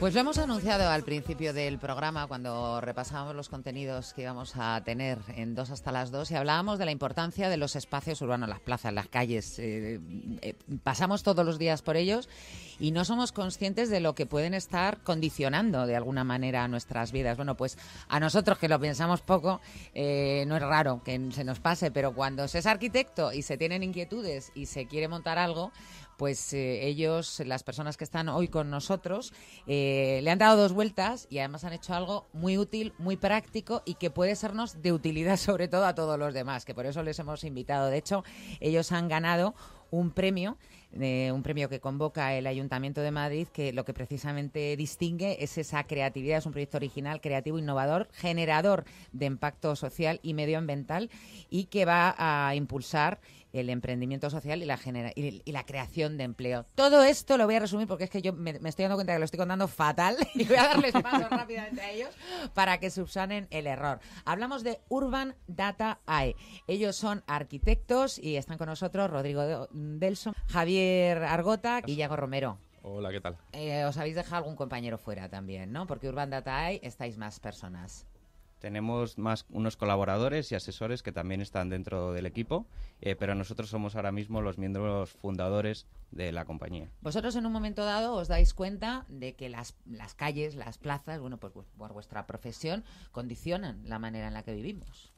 Pues lo hemos anunciado al principio del programa cuando repasábamos los contenidos que íbamos a tener en dos hasta las dos y hablábamos de la importancia de los espacios urbanos, las plazas, las calles. Eh, eh, pasamos todos los días por ellos y no somos conscientes de lo que pueden estar condicionando de alguna manera nuestras vidas. Bueno, pues a nosotros que lo pensamos poco, eh, no es raro que se nos pase, pero cuando se es arquitecto y se tienen inquietudes y se quiere montar algo, pues eh, ellos, las personas que están hoy con nosotros, eh, le han dado dos vueltas y además han hecho algo muy útil, muy práctico y que puede sernos de utilidad sobre todo a todos los demás, que por eso les hemos invitado. De hecho, ellos han ganado un premio eh, un premio que convoca el Ayuntamiento de Madrid, que lo que precisamente distingue es esa creatividad, es un proyecto original, creativo, innovador, generador de impacto social y medioambiental y que va a impulsar el emprendimiento social y la, y, la creación de empleo. Todo esto lo voy a resumir porque es que yo me, estoy dando cuenta que lo estoy contando fatal y voy a darles paso rápidamente a ellos para que subsanen el error. Hablamos de Urban Data ai e. Ellos son arquitectos y están con nosotros Rodrigo Delson, Javier Argota y Iago Romero. Hola, ¿qué tal? Eh, os habéis dejado algún compañero fuera también, ¿no? Porque Urban Data ai e estáis más personas. Tenemos más unos colaboradores y asesores que también están dentro del equipo, eh, pero nosotros somos ahora mismo los miembros fundadores de la compañía. Vosotros en un momento dado os dais cuenta de que las, las calles, las plazas, bueno, pues por vuestra profesión, condicionan la manera en la que vivimos.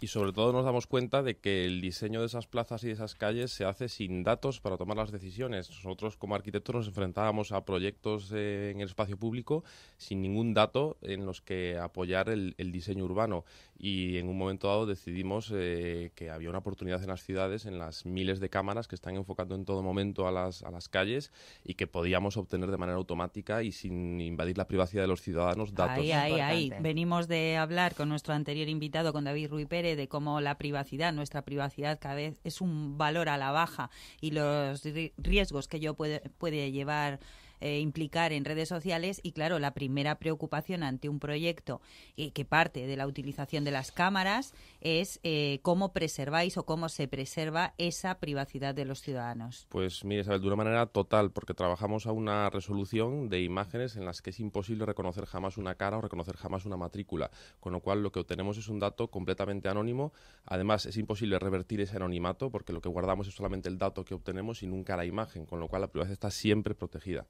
Y sobre todo nos damos cuenta de que el diseño de esas plazas y de esas calles se hace sin datos para tomar las decisiones. Nosotros como arquitectos nos enfrentábamos a proyectos eh, en el espacio público sin ningún dato en los que apoyar el diseño urbano y en un momento dado decidimos eh, que había una oportunidad en las ciudades, en las miles de cámaras que están enfocando en todo momento a las, a las calles y que podíamos obtener de manera automática y sin invadir la privacidad de los ciudadanos datos. Ahí, Venimos de hablar con nuestro anterior invitado, con David Ruiz Pérez, de cómo la privacidad, nuestra privacidad cada vez es un valor a la baja y los riesgos que yo puede, puede llevar eh, implicar en redes sociales y claro, la primera preocupación ante un proyecto eh, que parte de la utilización de las cámaras es eh, cómo preserváis o cómo se preserva esa privacidad de los ciudadanos. Pues mire, Isabel, de una manera total, porque trabajamos a una resolución de imágenes en las que es imposible reconocer jamás una cara o reconocer jamás una matrícula, con lo cual lo que obtenemos es un dato completamente anónimo. Además, es imposible revertir ese anonimato porque lo que guardamos es solamente el dato que obtenemos y nunca la imagen, con lo cual la privacidad está siempre protegida.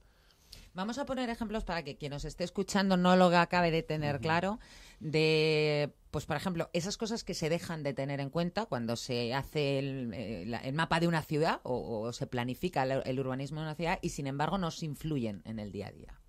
Vamos a poner ejemplos para que quien nos esté escuchando no lo acabe de tener claro de pues por ejemplo, esas cosas que se dejan de tener en cuenta cuando se hace el, eh, mapa de una ciudad o, se planifica el, urbanismo de una ciudad y sin embargo nos influyen en el día a día.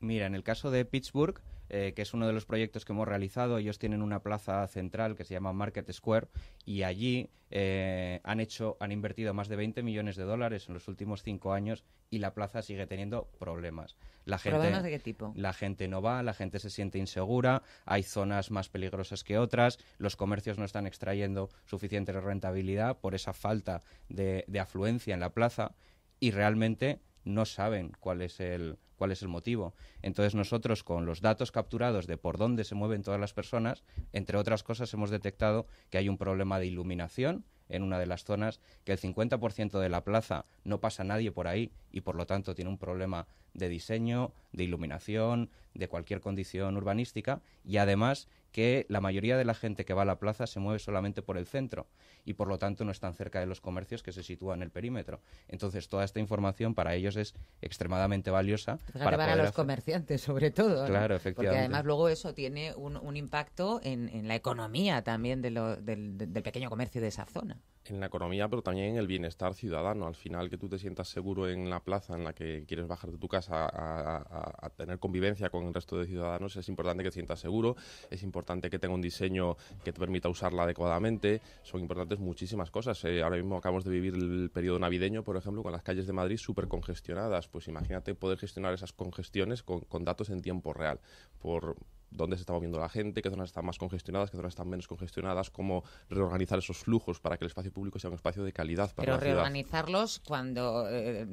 Mira, en el caso de Pittsburgh, eh, que es uno de los proyectos que hemos realizado. Ellos tienen una plaza central que se llama Market Square y allí eh, han hecho, han invertido más de 20 millones de dólares en los últimos cinco años y la plaza sigue teniendo problemas. La gente, ¿Problemas de qué tipo? La gente no va, la gente se siente insegura, hay zonas más peligrosas que otras, los comercios no están extrayendo suficiente rentabilidad por esa falta de, de afluencia en la plaza y realmente no saben cuál es el cuál es el motivo. Entonces nosotros con los datos capturados de por dónde se mueven todas las personas, entre otras cosas hemos detectado que hay un problema de iluminación en una de las zonas, que el 50% de la plaza no pasa nadie por ahí y por lo tanto tiene un problema de diseño, de iluminación, de cualquier condición urbanística y además que la mayoría de la gente que va a la plaza se mueve solamente por el centro y por lo tanto no están cerca de los comercios que se sitúan en el perímetro. Entonces, toda esta información para ellos es extremadamente valiosa. para los comerciantes, sobre todo. Claro, efectivamente. Porque además luego eso tiene un, impacto en, la economía también del pequeño comercio de esa zona en la economía, pero también en el bienestar ciudadano. Al final, que tú te sientas seguro en la plaza en la que quieres bajar de tu casa a, tener convivencia con el resto de ciudadanos, es importante que te sientas seguro, es importante que tenga un diseño que te permita usarla adecuadamente. Son importantes muchísimas cosas. Eh, ahora mismo acabamos de vivir el periodo navideño, por ejemplo, con las calles de Madrid súper congestionadas. Pues imagínate poder gestionar esas congestiones con, con datos en tiempo real. Por, dónde se está moviendo la gente, qué zonas están más congestionadas, qué zonas están menos congestionadas, cómo reorganizar esos flujos para que el espacio público sea un espacio de calidad para Pero reorganizarlos cuando eh,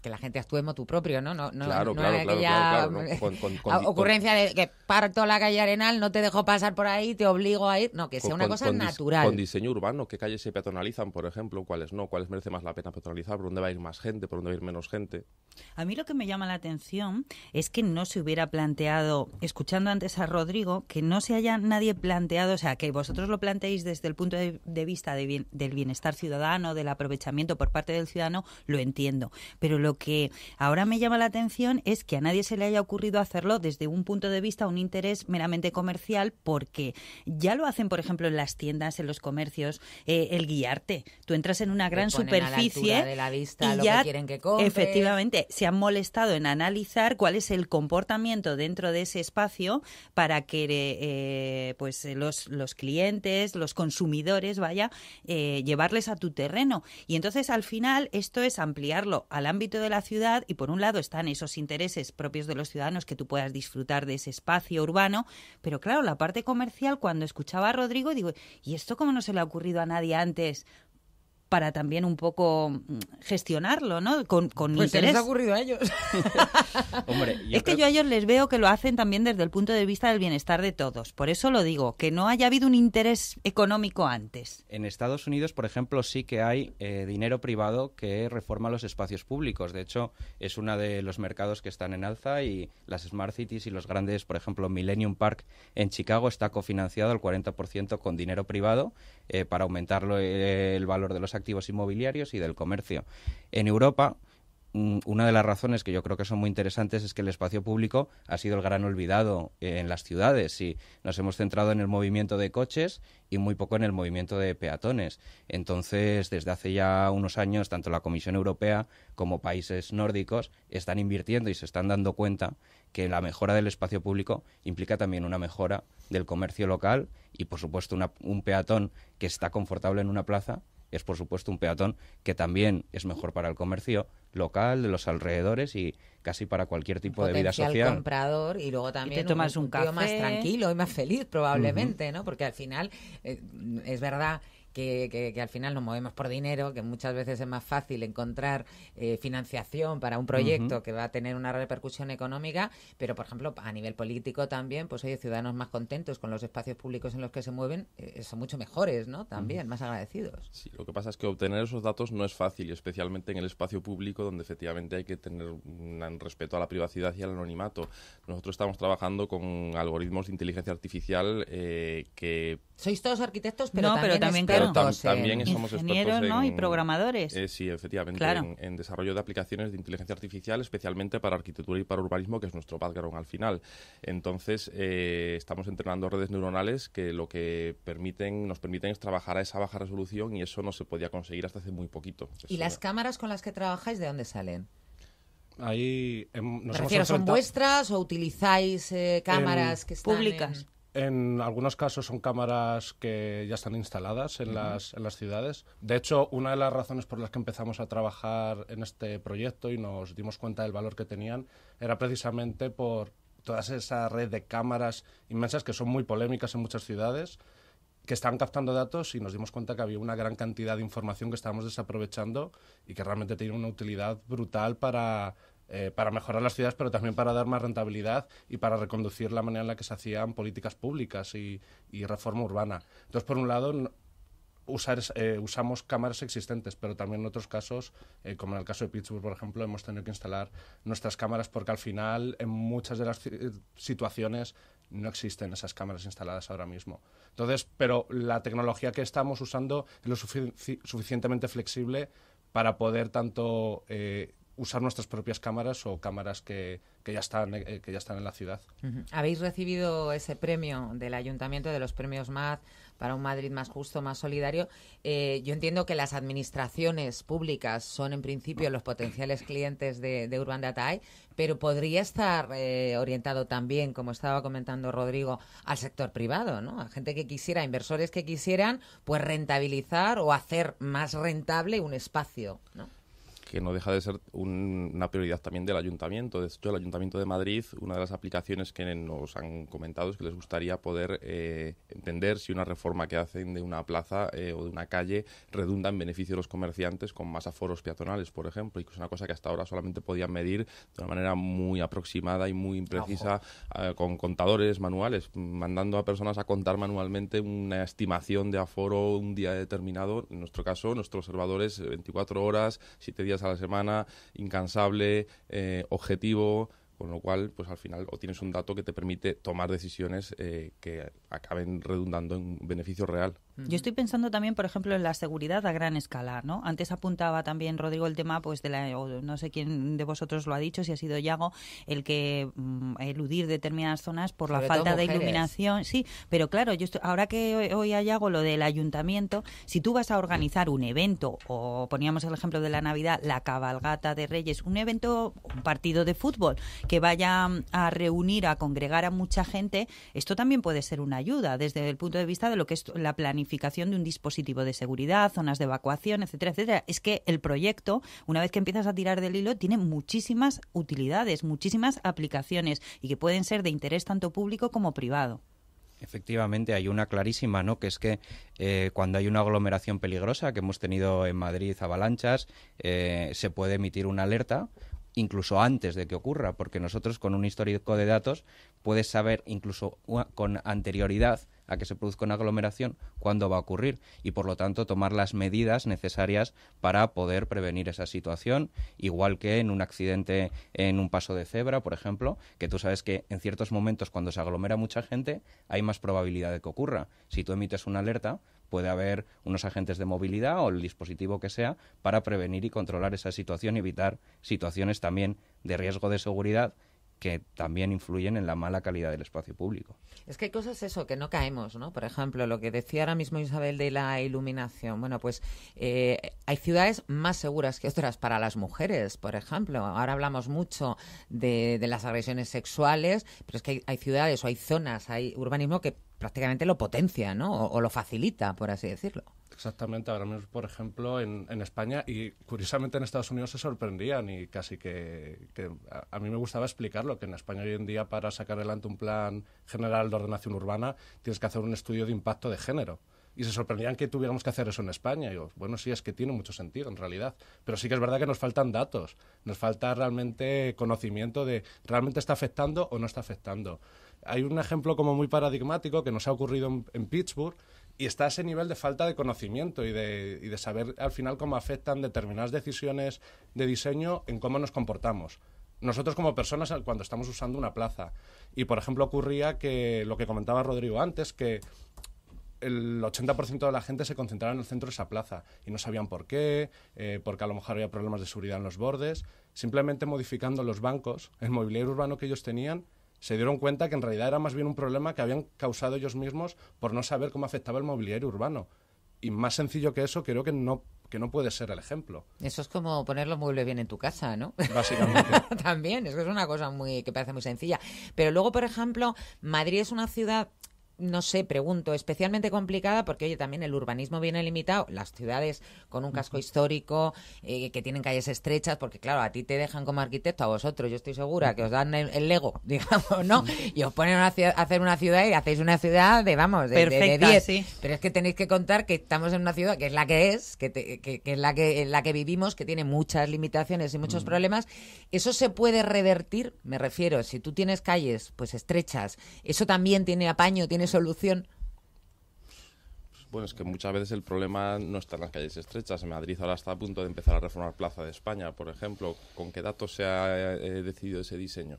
que la gente actúe tu propio, ¿no? no, claro, claro, claro, claro, con, ocurrencia de que parto la calle Arenal, no te dejo pasar por ahí, te obligo a ir, no, que sea una cosa natural. Con diseño urbano, qué calles se peatonalizan, por ejemplo, cuáles no, cuáles merece más la pena peatonalizar, por dónde va a ir más gente, por dónde va a ir menos gente. A mí lo que me llama la atención es que no se hubiera planteado, escuchando antes a Rodrigo, que no se haya nadie planteado, o sea, que vosotros lo planteéis desde el punto de, vista del bienestar ciudadano, del aprovechamiento por parte del ciudadano, lo entiendo. Pero lo que ahora me llama la atención es que a nadie se le haya ocurrido hacerlo desde un punto de vista, un interés meramente comercial, porque ya lo hacen, por ejemplo, en las tiendas, en los comercios, eh, el guiarte. Tú entras en una gran superficie de la vista y ya, quieren que efectivamente, se han molestado en analizar cuál es el comportamiento dentro de ese espacio para que eh, pues eh, los, los, clientes, los consumidores, vaya, eh, llevarles a tu terreno. Y entonces al final esto es ampliarlo al ámbito de la ciudad y por un lado están esos intereses propios de los ciudadanos que tú puedas disfrutar de ese espacio urbano, pero claro, la parte comercial, cuando escuchaba a Rodrigo, digo, ¿y esto cómo no se le ha ocurrido a nadie antes? para también un poco mm, gestionarlo, ¿no? Con, interés. Pues les ha ocurrido a ellos. es que yo a ellos les veo que lo hacen también desde el punto de vista del bienestar de todos. Por eso lo digo, que no haya habido un interés económico antes. En Estados Unidos, por ejemplo, sí que hay eh, dinero privado que reforma los espacios públicos. De hecho, es uno de los mercados que están en alza y las smart cities y los grandes, por ejemplo, Millennium Park en Chicago está cofinanciado al 40% con dinero privado eh, para aumentar eh, el valor de los activos inmobiliarios y del comercio. En Europa, Mm, una de las razones que yo creo que son muy interesantes es que el espacio público ha sido el gran olvidado eh, en las ciudades y nos hemos centrado en el movimiento de coches y muy poco en el movimiento de peatones. Entonces, desde hace ya unos años, tanto la Comisión Europea como países nórdicos están invirtiendo y se están dando cuenta que la mejora del espacio público implica también una mejora del comercio local y, por supuesto, un peatón que está confortable en una plaza es por supuesto un peatón que también es mejor para el comercio local, de los alrededores y casi para cualquier tipo de vida social. comprador y luego también te tomas un, café. más tranquilo y más feliz probablemente, ¿no? Porque al final eh, es verdad que, que, al final nos movemos por dinero, que muchas veces es más fácil encontrar eh, financiación para un proyecto que va a tener una repercusión económica, pero por ejemplo a nivel político también, pues hay ciudadanos más contentos con los espacios públicos en los que se mueven, eh, son mucho mejores, ¿no? También, más agradecidos. Sí, lo que pasa es que obtener esos datos no es fácil, especialmente en el espacio público donde efectivamente hay que tener un respeto a la privacidad y al anonimato. Nosotros estamos trabajando con mm. algoritmos de inteligencia artificial eh, que... Sois todos arquitectos, pero pero también también somos ingenieros expertos en, y programadores. Eh, sí, efectivamente, en, desarrollo de aplicaciones de inteligencia artificial, especialmente para arquitectura y para urbanismo, que es nuestro background al final. Entonces, eh, estamos entrenando redes neuronales que lo que permiten, nos permiten es trabajar a esa baja resolución y eso no se podía conseguir hasta hace muy poquito. ¿Y las cámaras con las que trabajáis de dónde salen? Ahí em, ¿Son vuestras o utilizáis eh, cámaras que están públicas? En algunos casos son cámaras que ya están instaladas en, las, las ciudades. De hecho, una de las razones por las que empezamos a trabajar en este proyecto y nos dimos cuenta del valor que tenían era precisamente por toda esa red de cámaras inmensas que son muy polémicas en muchas ciudades que están captando datos y nos dimos cuenta que había una gran cantidad de información que estábamos desaprovechando y que realmente tiene una utilidad brutal para eh, para mejorar las ciudades, pero también para dar más rentabilidad y para reconducir la manera en la que se hacían políticas públicas y, reforma urbana. Entonces, por un lado, eh, usamos cámaras existentes, pero también en otros casos, eh, como en el caso de Pittsburgh, por ejemplo, hemos tenido que instalar nuestras cámaras porque al final, en muchas de las situaciones, no existen esas cámaras instaladas ahora mismo. Entonces, pero la tecnología que estamos usando es lo suficientemente flexible para poder tanto usar nuestras propias cámaras o cámaras que, que ya, están, eh, que ya están en la ciudad. Habéis recibido ese premio del Ayuntamiento, de los premios MAD, para un Madrid más justo, más solidario. Eh, yo entiendo que las administraciones públicas son, en principio, los potenciales clientes de, Urban Data pero podría estar eh, orientado también, como estaba comentando Rodrigo, al sector privado, ¿no? A gente que quisiera, inversores que quisieran, pues rentabilizar o hacer más rentable un espacio, ¿no? que no deja de ser una prioridad también del ayuntamiento. De hecho, el ayuntamiento de Madrid, una de las aplicaciones que nos han comentado es que les gustaría poder eh, entender si una reforma que hacen de una plaza eh, o de una calle redunda en beneficio de los comerciantes con más aforos peatonales, por ejemplo, y que es una cosa que hasta ahora solamente podían medir de una manera muy aproximada y muy imprecisa eh, con contadores manuales, mandando a personas a contar manualmente una estimación de aforo un día determinado. En nuestro caso, nuestros observadores 24 horas, 7 días a la semana, incansable, eh, objetivo, con lo cual, pues al final, o tienes un dato que te permite tomar decisiones eh, que acaben redundando en beneficio real. Yo estoy pensando también, por ejemplo, en la seguridad a gran escala, ¿no? Antes apuntaba también Rodrigo el tema, pues de la, no sé quién de vosotros lo ha dicho, si ha sido Yago, el que mm, eludir determinadas zonas por la falta de iluminación, sí. Pero claro, yo ahora que hoy hay algo lo del ayuntamiento, si tú vas a organizar un evento o poníamos el ejemplo de la Navidad, la cabalgata de Reyes, un evento, un partido de fútbol que vaya a reunir, a congregar a mucha gente, esto también puede ser una ayuda desde el punto de vista de lo que es la planificación de un dispositivo de seguridad, zonas de evacuación, etcétera, etcétera. Es que el proyecto, una vez que empiezas a tirar del hilo, tiene muchísimas utilidades, muchísimas aplicaciones y que pueden ser de interés tanto público como privado. Efectivamente, hay una clarísima, ¿no? Que es que eh, cuando hay una aglomeración peligrosa, que hemos tenido en Madrid avalanchas, eh, se puede emitir una alerta incluso antes de que ocurra, porque nosotros con un histórico de datos puedes saber incluso con anterioridad a que se produzca una aglomeración, cuándo va a ocurrir y por lo tanto tomar las medidas necesarias para poder prevenir esa situación, igual que en un accidente en un paso de cebra, por ejemplo, que tú sabes que en ciertos momentos cuando se aglomera mucha gente hay más probabilidad de que ocurra. Si tú emites una alerta, puede haber unos agentes de movilidad o el dispositivo que sea para prevenir y controlar esa situación y evitar situaciones también de riesgo de seguridad que también influyen en la mala calidad del espacio público. Es que hay cosas eso que no caemos, ¿no? Por ejemplo, lo que decía ahora mismo Isabel de la iluminación. Bueno, pues eh, hay ciudades más seguras que otras para las mujeres, por ejemplo. Ahora hablamos mucho de, las agresiones sexuales, pero es que hay ciudades o hay zonas, hay urbanismo que prácticamente lo potencia, ¿no? O, lo facilita, por así decirlo. Exactamente, ahora mismo, por ejemplo, en, España y curiosamente en Estados Unidos se sorprendían y casi que, a, mí me gustaba explicarlo, que en España hoy en día para sacar adelante un plan general de ordenación urbana tienes que hacer un estudio de impacto de género y se sorprendían que tuviéramos que hacer eso en España. Y bueno, sí, es que tiene mucho sentido en realidad, pero sí que es verdad que nos faltan datos, nos falta realmente conocimiento de realmente está afectando o no está afectando. Hay un ejemplo como muy paradigmático que nos ha ocurrido en, Pittsburgh y está ese nivel de falta de conocimiento y de, saber al final cómo afectan determinadas decisiones de diseño en cómo nos comportamos nosotros como personas cuando estamos usando una plaza. Y por ejemplo ocurría que lo que comentaba Rodrigo antes, que el 80% de la gente se concentraba en el centro de esa plaza y no sabían por qué, eh, porque a lo mejor había problemas de seguridad en los bordes, simplemente modificando los bancos, el mobiliario urbano que ellos tenían, se dieron cuenta que en realidad era más bien un problema que habían causado ellos mismos por no saber cómo afectaba el mobiliario urbano. Y más sencillo que eso, creo que no que no puede ser el ejemplo. Eso es como poner los muebles bien en tu casa, ¿no? Básicamente. También, es es una cosa muy que parece muy sencilla. Pero luego, por ejemplo, Madrid es una ciudad no sé, pregunto, especialmente complicada porque, oye, también el urbanismo viene limitado, las ciudades con un casco histórico, eh, que tienen calles estrechas, porque claro, a ti te dejan como arquitecto, a vosotros, yo estoy segura, que os dan el, Lego, digamos, ¿no? Y os ponen a hacer una ciudad y hacéis una ciudad de, vamos, de 10. Pero es que tenéis que contar que estamos en una ciudad que es la que es, que, que, es la que, en la que vivimos, que tiene muchas limitaciones y muchos problemas. Eso se puede revertir, me refiero, si tú tienes calles pues estrechas, eso también tiene apaño, tiene solución? Pues, bueno, es que muchas veces el problema no está en las calles estrechas. En Madrid ahora está a punto de empezar a reformar Plaza de España, por ejemplo. ¿Con qué datos se ha eh, eh, decidido ese diseño?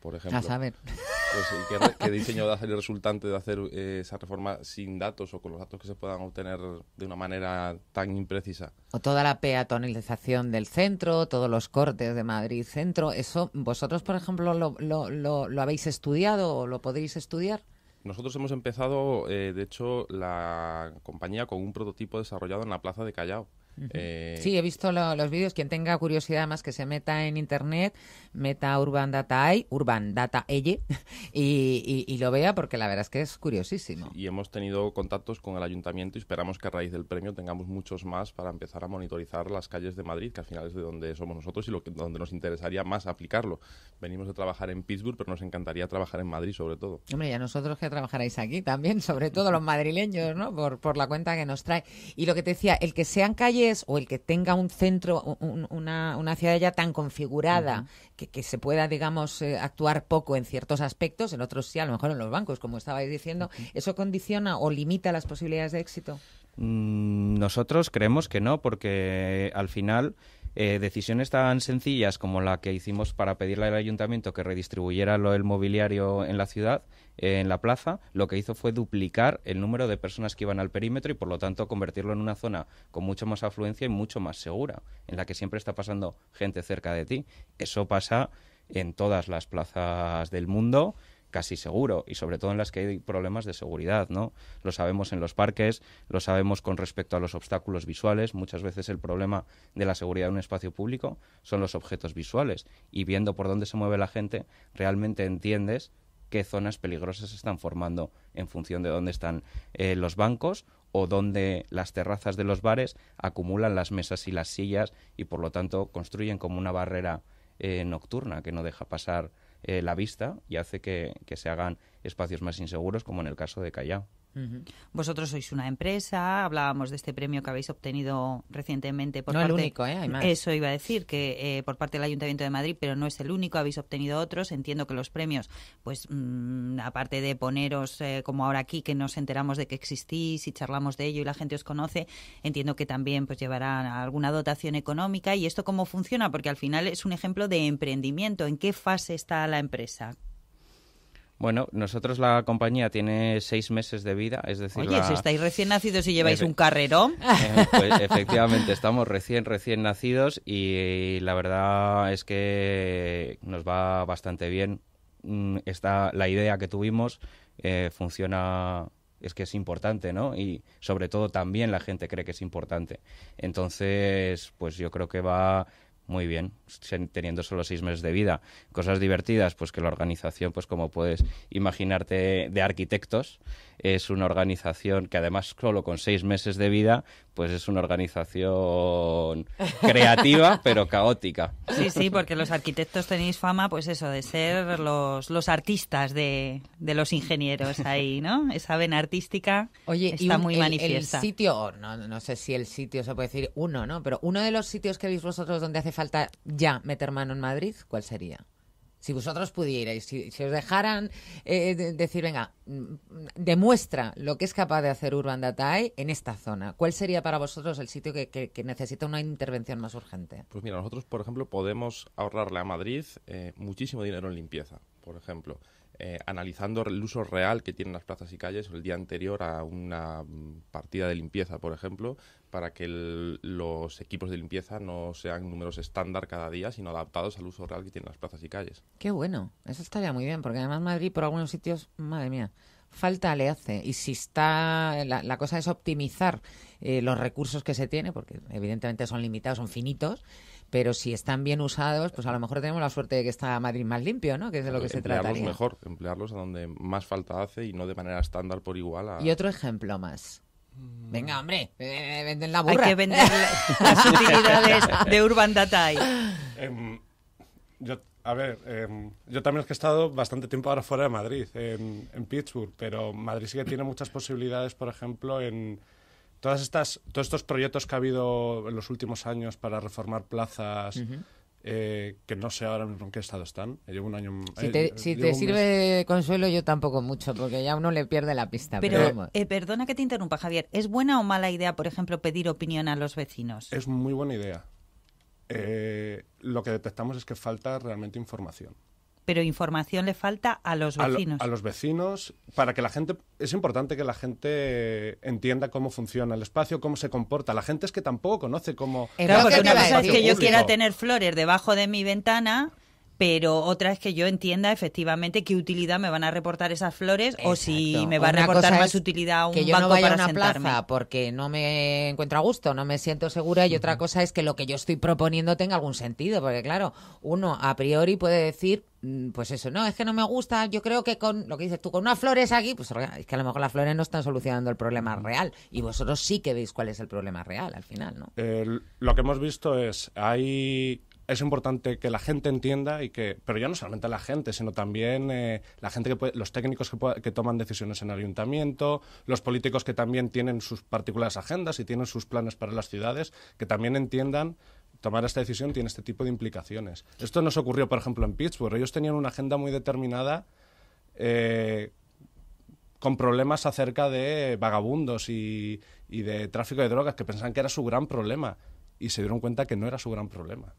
Por ejemplo. A saber. Pues, ¿qué, diseño va el resultante de hacer eh, esa reforma sin datos o con los datos que se puedan obtener de una manera tan imprecisa? O toda la peatonalización del centro, todos los cortes de Madrid centro. ¿Eso vosotros, por ejemplo, lo, habéis estudiado o lo podéis estudiar? Nosotros hemos empezado, eh, de hecho, la compañía con un prototipo desarrollado en la plaza de Callao. Eh, sí, he visto los vídeos. Quien tenga curiosidad más que se meta en internet, meta Urban Data I, Urban Data Elle, y, lo vea porque la verdad es que es curiosísimo. y hemos tenido contactos con el ayuntamiento y esperamos que a raíz del premio tengamos muchos más para empezar a monitorizar las calles de Madrid, que al final es de donde somos nosotros y lo que, donde nos interesaría más aplicarlo. Venimos de trabajar en Pittsburgh, pero nos encantaría trabajar en Madrid sobre todo. Hombre, y a nosotros que trabajaréis aquí también, sobre todo los madrileños, ¿no? Por, por la cuenta que nos trae. Y lo que te decía, el que sean calles o el que tenga un centro, una, ciudad ya tan configurada que, se pueda, digamos, eh, actuar poco en ciertos aspectos, en otros sí, a lo mejor en los bancos, como estabais diciendo, ¿eso condiciona o limita las posibilidades de éxito? Mm, nosotros creemos que no, porque eh, al final eh, decisiones tan sencillas como la que hicimos para pedirle al ayuntamiento que redistribuyera lo, el mobiliario en la ciudad, eh, en la plaza, lo que hizo fue duplicar el número de personas que iban al perímetro y por lo tanto convertirlo en una zona con mucho más afluencia y mucho más segura, en la que siempre está pasando gente cerca de ti. Eso pasa en todas las plazas del mundo casi seguro y sobre todo en las que hay problemas de seguridad, ¿no? Lo sabemos en los parques, lo sabemos con respecto a los obstáculos visuales, muchas veces el problema de la seguridad de un espacio público son los objetos visuales y viendo por dónde se mueve la gente realmente entiendes qué zonas peligrosas están formando en función de dónde están eh, los bancos o dónde las terrazas de los bares acumulan las mesas y las sillas y por lo tanto construyen como una barrera eh, nocturna que no deja pasar eh, la vista y hace que, que se hagan espacios más inseguros, como en el caso de Callao. Vosotros sois una empresa, hablábamos de este premio que habéis obtenido recientemente por parte... el único, ¿eh? Eso iba a decir, que eh, por parte del Ayuntamiento de Madrid, pero no es el único, habéis obtenido otros. Entiendo que los premios, pues mm, aparte de poneros eh, como ahora aquí, que nos enteramos de que existís y charlamos de ello y la gente os conoce, entiendo que también pues llevarán alguna dotación económica. ¿Y esto cómo funciona? Porque al final es un ejemplo de emprendimiento. ¿En qué fase está la empresa? Bueno, nosotros la compañía tiene seis meses de vida, es decir... Oye, si estáis recién nacidos y lleváis un carrero... Eh, pues efectivamente, estamos recién, recién nacidos y, la verdad es que nos va bastante bien. Mm, está la idea que tuvimos eh, funciona es que es importante, ¿no? Y sobre todo también la gente cree que es importante. Entonces, pues yo creo que va muy bien, teniendo solo seis meses de vida. Cosas divertidas, pues que la organización, pues como puedes imaginarte, de arquitectos, es una organización que además solo con seis meses de vida, pues es una organización creativa, pero caótica. Sí, sí, porque los arquitectos tenéis fama, pues eso, de ser los, artistas de, los ingenieros ahí, ¿no? Esa vena artística está muy manifiesta. El sitio, no, no sé si el sitio se puede decir uno, ¿no? Pero uno de los sitios que veis vosotros donde hace falta ya meter mano en Madrid, ¿cuál sería? Si vosotros pudierais, si, os dejaran eh, eh, decir, venga, mm, demuestra lo que es capaz de hacer Urban Datae en esta zona, ¿cuál sería para vosotros el sitio que, necesita una intervención más urgente? Pues mira, nosotros, por ejemplo, podemos ahorrarle a Madrid eh, muchísimo dinero en limpieza, por ejemplo. Eh, analizando el uso real que tienen las plazas y calles el día anterior a una mm, partida de limpieza, por ejemplo, para que los equipos de limpieza no sean números estándar cada día, sino adaptados al uso real que tienen las plazas y calles. Qué bueno, eso estaría muy bien, porque además Madrid por algunos sitios, madre mía, falta le hace. Y si está, la, cosa es optimizar eh, los recursos que se tiene, porque evidentemente son limitados, son finitos pero si están bien usados, pues a lo mejor tenemos la suerte de que está Madrid más limpio, ¿no? Que es de lo que se trata. mejor, emplearlos a donde más falta hace y no de manera estándar por igual Y otro ejemplo más. Venga, hombre, eh, eh, venden la burra. Hay que vender las utilidades de Urban Data. Em, a ver, em, yo también es que he estado bastante tiempo ahora fuera de Madrid, en, en Pittsburgh, pero Madrid sí que tiene muchas posibilidades, por ejemplo, en todas estas, todos estos proyectos que ha habido en los últimos años para reformar plazas, eh, que no sé ahora en qué estado están. Eh, llevo un año. Si eh, te, eh, si te sirve consuelo, yo tampoco mucho, porque ya uno le pierde la pista. Pero, perdona que te interrumpa, Javier. ¿Es buena o mala idea, por ejemplo, pedir opinión a los vecinos? Es muy buena idea. lo que detectamos es que falta realmente información pero información le falta a los vecinos. A, los vecinos, para que la gente, es importante que la gente entienda cómo funciona el espacio, cómo se comporta. La gente es que tampoco conoce cómo... una cosa es que yo quiera tener flores debajo de mi ventana pero otra es que yo entienda efectivamente qué utilidad me van a reportar esas flores o si me van a reportar más utilidad un yo banco no para a una plaza porque no me encuentro a gusto, no me siento segura y otra cosa es que lo que yo estoy proponiendo tenga algún sentido, porque claro, uno a priori puede decir mm, pues eso, no, es que no me gusta, yo creo que con lo que dices tú, con unas flores aquí, pues es que a lo mejor las flores no están solucionando el problema real y vosotros sí que veis cuál es el problema real al final, ¿no? lo que hemos visto es, hay es importante que la gente entienda y que, pero ya no solamente la gente, sino también eh, la gente que los técnicos que, toman decisiones en el ayuntamiento, los políticos que también tienen sus particulares agendas y tienen sus planes para las ciudades, que también entiendan tomar esta decisión tiene este tipo de implicaciones. Esto nos ocurrió, por ejemplo, en Pittsburgh. Ellos tenían una agenda muy determinada. Eh, con problemas acerca de vagabundos y de tráfico de drogas, que pensaban que era su gran problema y se dieron cuenta que no era su gran problema.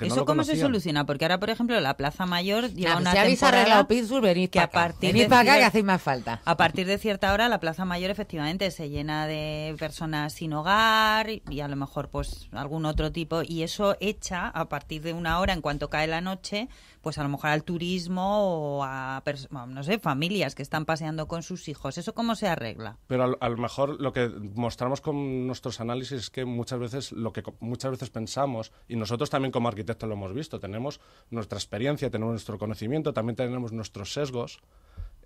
¿Eso cómo se soluciona? Porque ahora, por ejemplo, la Plaza Mayor lleva una si habéis arreglado que a partir que hacéis más falta. A partir de cierta hora, la Plaza Mayor efectivamente se llena de personas sin hogar y a lo mejor pues algún otro tipo. Y eso echa, a partir de una hora, en cuanto cae la noche, pues a lo mejor al turismo o a, no sé, familias que están paseando con sus hijos. ¿Eso cómo se arregla? Pero a, lo mejor lo que mostramos con nuestros análisis es que muchas veces lo que muchas veces pensamos, y nosotros también como arquitectos lo hemos visto, tenemos nuestra experiencia, tenemos nuestro conocimiento, también tenemos nuestros sesgos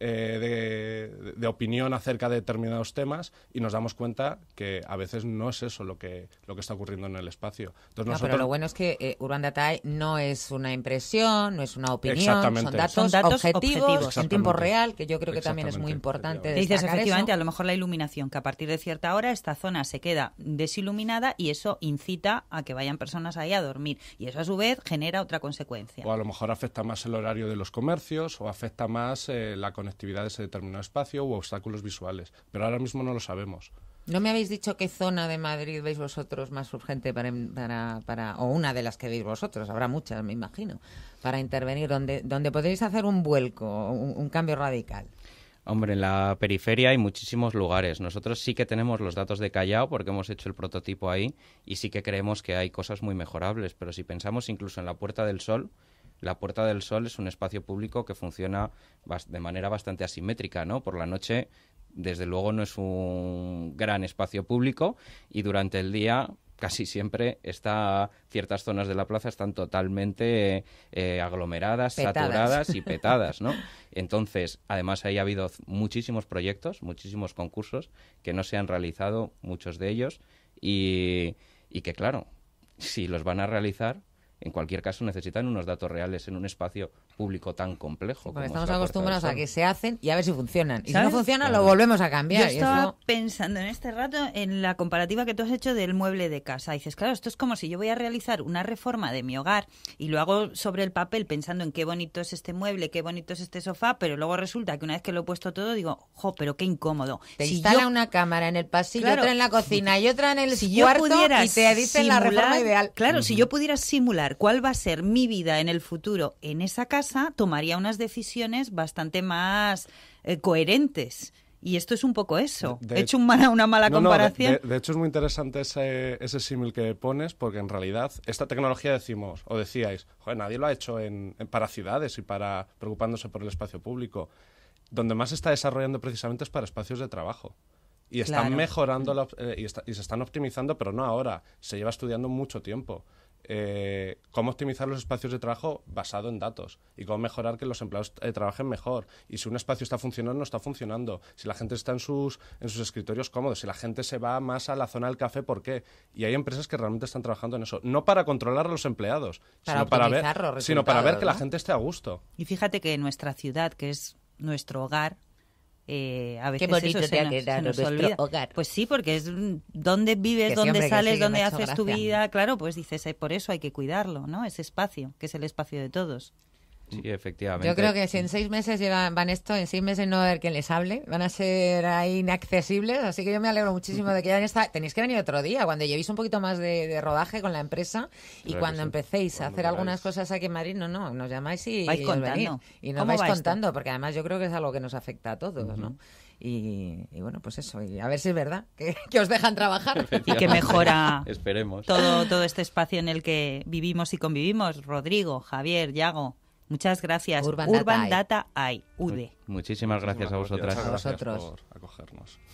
eh, de, opinión acerca de determinados temas y nos damos cuenta que a veces no es eso lo que, lo que está ocurriendo en el espacio. pero lo bueno es que eh, Urban Data no es una impresión, no es una opinión, son datos, objetivos, en tiempo real, que yo creo que también es muy importante. Dices, efectivamente, a lo mejor la iluminación, que a partir de cierta hora esta zona se queda desiluminada y eso incita a que vayan personas ahí a dormir. Y eso a su vez genera otra consecuencia. O a lo mejor afecta más el horario de los comercios o afecta más eh, la conexión actividades en determinado espacio u obstáculos visuales, pero ahora mismo no lo sabemos. ¿No me habéis dicho qué zona de Madrid veis vosotros más urgente para, para, o una de las que veis vosotros, habrá muchas, me imagino, para intervenir, donde, donde podéis hacer un vuelco, un, un cambio radical? Hombre, en la periferia hay muchísimos lugares. Nosotros sí que tenemos los datos de Callao porque hemos hecho el prototipo ahí y sí que creemos que hay cosas muy mejorables. Pero si pensamos incluso en la Puerta del Sol, la Puerta del Sol es un espacio público que funciona de manera bastante asimétrica, ¿no? Por la noche, desde luego, no es un gran espacio público y durante el día casi siempre está ciertas zonas de la plaza están totalmente eh, aglomeradas, saturadas y petadas, ¿no? Entonces, además ahí ha habido muchísimos proyectos, muchísimos concursos que no se han realizado, muchos de ellos, y que claro, si los van a realizar, en cualquier caso, necesitan unos datos reales en un espacio público tan complejo. Porque estamos acostumbrados a que se hacen y a ver si funcionan. Y si no funciona lo volvemos a cambiar. Yo estaba pensando en este rato en la comparativa que tú has hecho del mueble de casa. dices, claro, esto es como si yo voy a realizar una reforma de mi hogar y lo hago sobre el papel pensando en qué bonito es este mueble, qué bonito es este sofá, pero luego resulta que una vez que lo he puesto todo, digo, jo, pero qué incómodo. Te instala una cámara en el pasillo, otra en la cocina y otra en el cuarto y te dicen la reforma ideal. Claro, si yo pudiera simular cuál va a ser mi vida en el futuro en esa casa, tomaría unas decisiones bastante más eh, coherentes. Y esto es un poco eso. He hecho una mala comparación. de, hecho, es muy interesante ese, ese símil que pones, porque en realidad esta tecnología decimos, o decíais, nadie lo ha hecho para ciudades y para preocupándose por el espacio público. Donde más se está desarrollando precisamente es para espacios de trabajo. Y están mejorando eh, y se están optimizando, pero no ahora. Se lleva estudiando mucho tiempo. Eh, cómo optimizar los espacios de trabajo basado en datos y cómo mejorar que los empleados eh, trabajen mejor. Y si un espacio está funcionando, no está funcionando. Si la gente está en sus, escritorios cómodos, si la gente se va más a la zona del café, ¿por qué? Y hay empresas que realmente están trabajando en eso. No para controlar a los empleados, sino, para ver, que la gente esté a gusto. Y fíjate que nuestra ciudad, que es nuestro hogar, a veces eso se, Pues sí, porque es donde vives, donde sales, donde haces tu vida. Claro, pues dices, por eso hay que cuidarlo, ¿no? Ese espacio, que es el espacio de todos. Sí, efectivamente. Yo creo que si en seis meses llevan, van esto, en seis meses no va a haber quien les hable, van a ser ahí inaccesibles, así que yo me alegro muchísimo de que ya estado, Tenéis que venir otro día, cuando llevéis un poquito más de, rodaje con la empresa y cuando empecéis a hacer algunas cosas aquí en Madrid, no, no, nos llamáis y, vais contando. y nos vais, contando, porque además yo creo que es algo que nos afecta a todos, ¿no? Y, bueno, pues eso, a ver si es verdad que, que os dejan trabajar. Y que mejora Esperemos. Todo, todo este espacio en el que vivimos y convivimos. Rodrigo, Javier, Yago. Muchas gracias. Urban, Data, i UD. Muchísimas gracias, a vosotras. por acogernos.